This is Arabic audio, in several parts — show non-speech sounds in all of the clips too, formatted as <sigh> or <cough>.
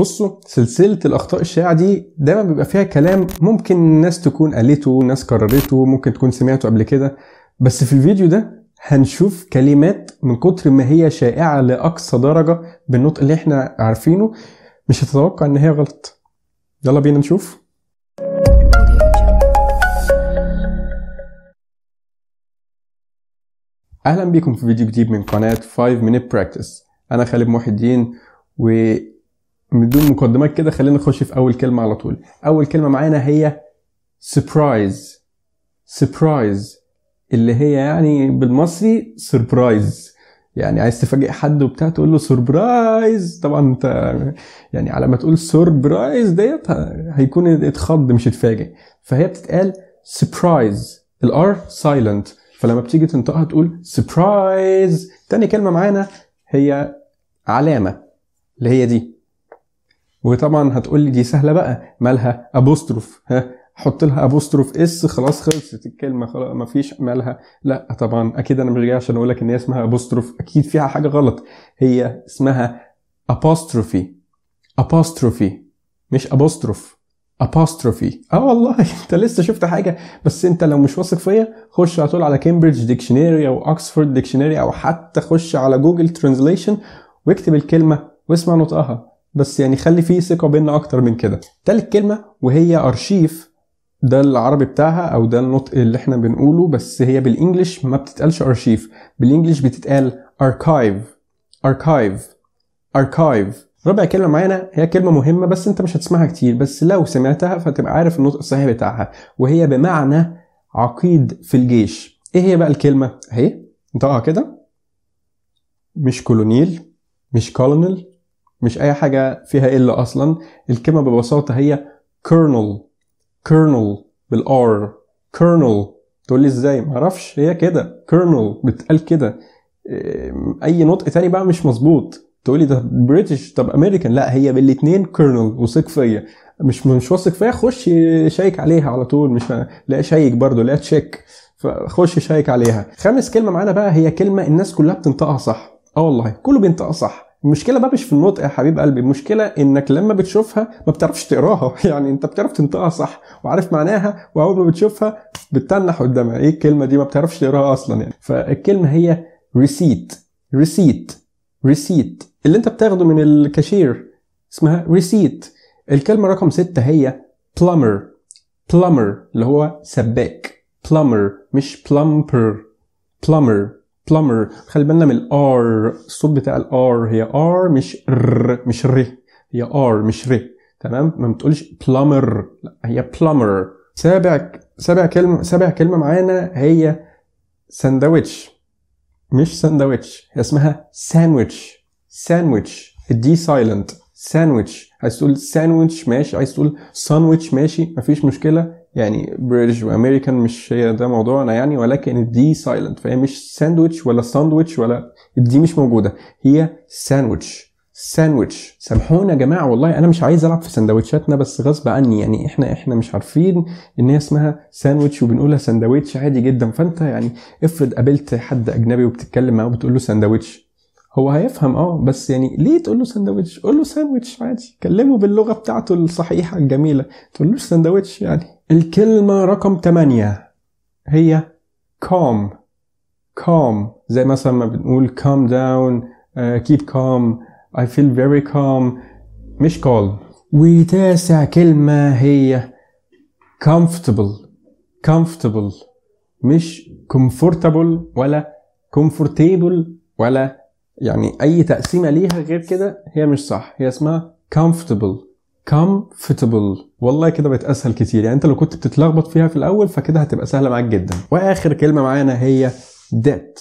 بصوا سلسلة الأخطاء الشائعة دي دايما بيبقى فيها كلام ممكن الناس تكون قالته ناس كررته ممكن تكون سمعته قبل كده بس في الفيديو ده هنشوف كلمات من كتر ما هي شائعة لأقصى درجة بالنطق اللي احنا عارفينه مش هتتوقع ان هي غلط يلا بينا نشوف اهلا بيكم في فيديو جديد من قناة 5 Minute Practice انا خالد محي الدين و من دون مقدمات كده خلينا نخش في اول كلمه على طول اول كلمه معانا هي سربرايز سربرايز اللي هي يعني بالمصري سربرايز يعني عايز تفاجئ حد وبتاع تقول له سربرايز طبعا انت يعني على ما تقول سربرايز ديت هيكون اتخض مش اتفاجئ فهي بتتقال سربرايز الار سايلنت فلما بتيجي تنطقها تقول سربرايز تاني كلمه معانا هي علامه اللي هي دي وطبعا هتقول لي دي سهله بقى مالها ابوستروف ها حط لها ابوستروف اس خلاص خلصت الكلمه خلاص مفيش مالها لا طبعا اكيد انا مش جاي عشان اقول لك ان هي اسمها ابوستروف اكيد فيها حاجه غلط هي اسمها ابوستروفي ابوستروفي مش ابوستروف ابوستروفي اه والله <laughs> انت لسه شفت حاجه بس انت لو مش واثق فيا خش على طول على كامبريدج ديكشنري او اوكسفورد ديكشنري او حتى خش على جوجل ترانزليشن واكتب الكلمه واسمع نطقها بس يعني خلي فيه ثقه بينا اكتر من كده تالت كلمه وهي ارشيف ده العربي بتاعها او ده النطق اللي احنا بنقوله بس هي بالانجلش ما بتتقالش ارشيف بالانجلش بتتقال اركايف اركايف اركايف رابع كلمة معانا هي كلمة مهمة بس انت مش هتسمعها كتير بس لو سمعتها فتبقى عارف النطق الصحيح بتاعها وهي بمعنى عقيد في الجيش ايه هي بقى الكلمة اهي انطقها كده مش كولونيل مش كولونيل مش اي حاجه فيها إلا اصلا الكلمه ببساطه هي kernel kernel بالار kernel تقول لي ازاي معرفش هي كده kernel بتقال كده اي نطق تاني بقى مش مظبوط تقول لي ده بريتش طب امريكان لا هي بالاثنين كيرنل وثق فيا مش مش واثق فيا خش شيك عليها على طول مش لا شيك برضه لا تشيك فخش شيك عليها خامس كلمه معانا بقى هي كلمه الناس كلها بتنطقها صح اه والله كله بينطقها صح المشكله بقى مش في النطق يا حبيب قلبي المشكله انك لما بتشوفها ما بتعرفش تقراها <laughs> يعني انت بتعرف تنطقها صح وعارف معناها واول ما بتشوفها بتتنح قدامها ايه الكلمه دي ما بتعرفش تقراها اصلا يعني فالكلمه هي ريسيت ريسيت ريسيت اللي انت بتاخده من الكاشير اسمها ريسيت الكلمه رقم ستة هي بلمر بلمر اللي هو سباك بلمر مش بلمبر بلمر بلمر خلي بالنا من الار الصوت بتاع الار هي ار مش ر مش ر هي ار مش ر تمام ما بتقولش بلمر لا هي بلمر سابع سابع كلمه سابع كلمه معانا هي ساندويتش مش ساندويتش هي اسمها ساندويتش ساندويتش الدي سايلنت ساندويتش عايز تقول ساندويتش ماشي عايز تقول ساندويتش ماشي مفيش مشكله يعني بريتش وامريكان مش هي ده موضوعنا يعني ولكن دي سايلنت فهي مش ساندويتش ولا ساندويتش ولا دي مش موجوده هي ساندويتش ساندويتش سامحونا يا جماعه والله انا مش عايز العب في سندوتشاتنا بس غصب عني يعني احنا احنا مش عارفين ان هي اسمها ساندويتش وبنقولها ساندويتش عادي جدا فانت يعني افرض قابلت حد اجنبي وبتتكلم معاه وبتقول له ساندويتش هو هيفهم اه بس يعني ليه تقول له ساندوتش قول له ساندوتش عادي كلمه باللغه بتاعته الصحيحه الجميله تقولوش ساندوتش يعني الكلمه رقم 8 هي calm calm زي مثلا ما بنقول calm down uh, keep calm I feel very calm مش calm وتاسع كلمة هي comfortable comfortable مش comfortable ولا comfortable ولا يعني اي تقسيمه ليها غير كده هي مش صح هي اسمها comfortable comfortable والله كده بقت اسهل كتير يعني انت لو كنت بتتلخبط فيها في الاول فكده هتبقى سهله معاك جدا واخر كلمه معانا هي debt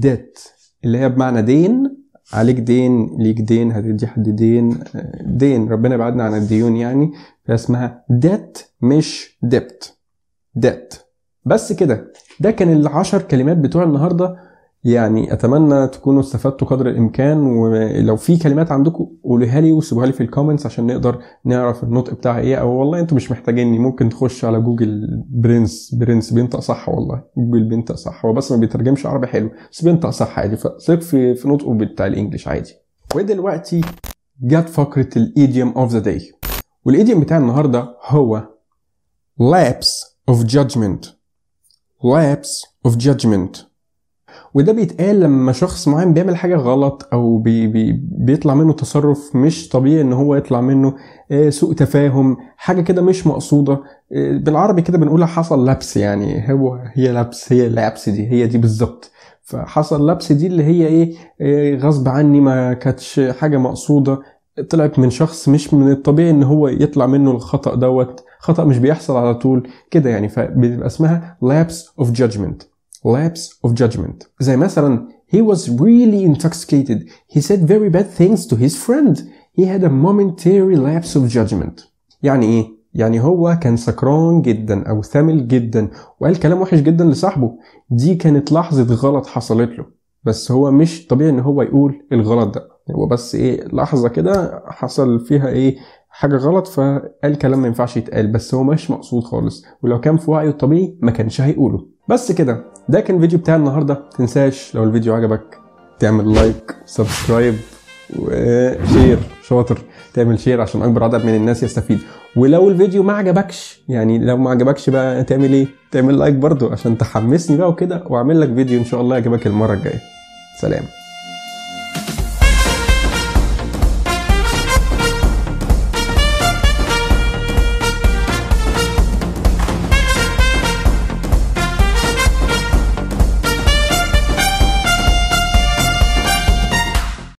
debt اللي هي بمعنى دين عليك دين ليك دين هتدي حد دين دين ربنا يبعدنا عن الديون يعني اسمها debt مش debt debt بس كده ده كان العشر كلمات بتوع النهارده يعني اتمنى تكونوا استفدتوا قدر الامكان ولو في كلمات عندكم قولوها لي وسيبوها لي في الكومنتس عشان نقدر نعرف النطق بتاعها ايه او والله انتوا مش محتاجيني ممكن تخش على جوجل برنس برنس بينطق صح والله جوجل بينطق صح هو بس ما بيترجمش عربي حلو بس بينطق صح عادي فثق في, في نطقه بتاع الانجليش عادي ودلوقتي جت فقره الايديوم اوف ذا داي والايديوم بتاع النهارده هو lapse of judgment lapse of judgment وده بيتقال لما شخص معين بيعمل حاجه غلط او بي بي بيطلع منه تصرف مش طبيعي ان هو يطلع منه آه، سوء تفاهم حاجه كده مش مقصوده آه، بالعربي كده بنقولها حصل لبس يعني هو هي لبس هي لبس دي هي دي بالظبط فحصل لبس دي اللي هي ايه آه، غصب عني ما كانتش حاجه مقصوده طلعت من شخص مش من الطبيعي ان هو يطلع منه الخطا دوت خطا مش بيحصل على طول كده يعني فبيبقى اسمها لابس اوف جادجمنت lapse of judgment زي مثلا he was really intoxicated he said very bad things to his friend he had a momentary lapse of judgment يعني ايه يعني هو كان سكران جدا او ثمل جدا وقال كلام وحش جدا لصاحبه دي كانت لحظه غلط حصلت له بس هو مش طبيعي ان هو يقول الغلط ده هو بس ايه لحظه كده حصل فيها ايه حاجه غلط فقال كلام ما ينفعش يتقال بس هو مش مقصود خالص ولو كان في وعيه الطبيعي ما كانش هيقوله بس كده ده كان الفيديو بتاع النهارده تنساش لو الفيديو عجبك تعمل لايك سبسكرايب وشير شاطر تعمل شير عشان اكبر عدد من الناس يستفيد ولو الفيديو ما عجبكش يعني لو ما عجبكش بقى تعمل ايه تعمل لايك برضو عشان تحمسني بقى وكده واعمل لك فيديو ان شاء الله يعجبك المره الجايه سلام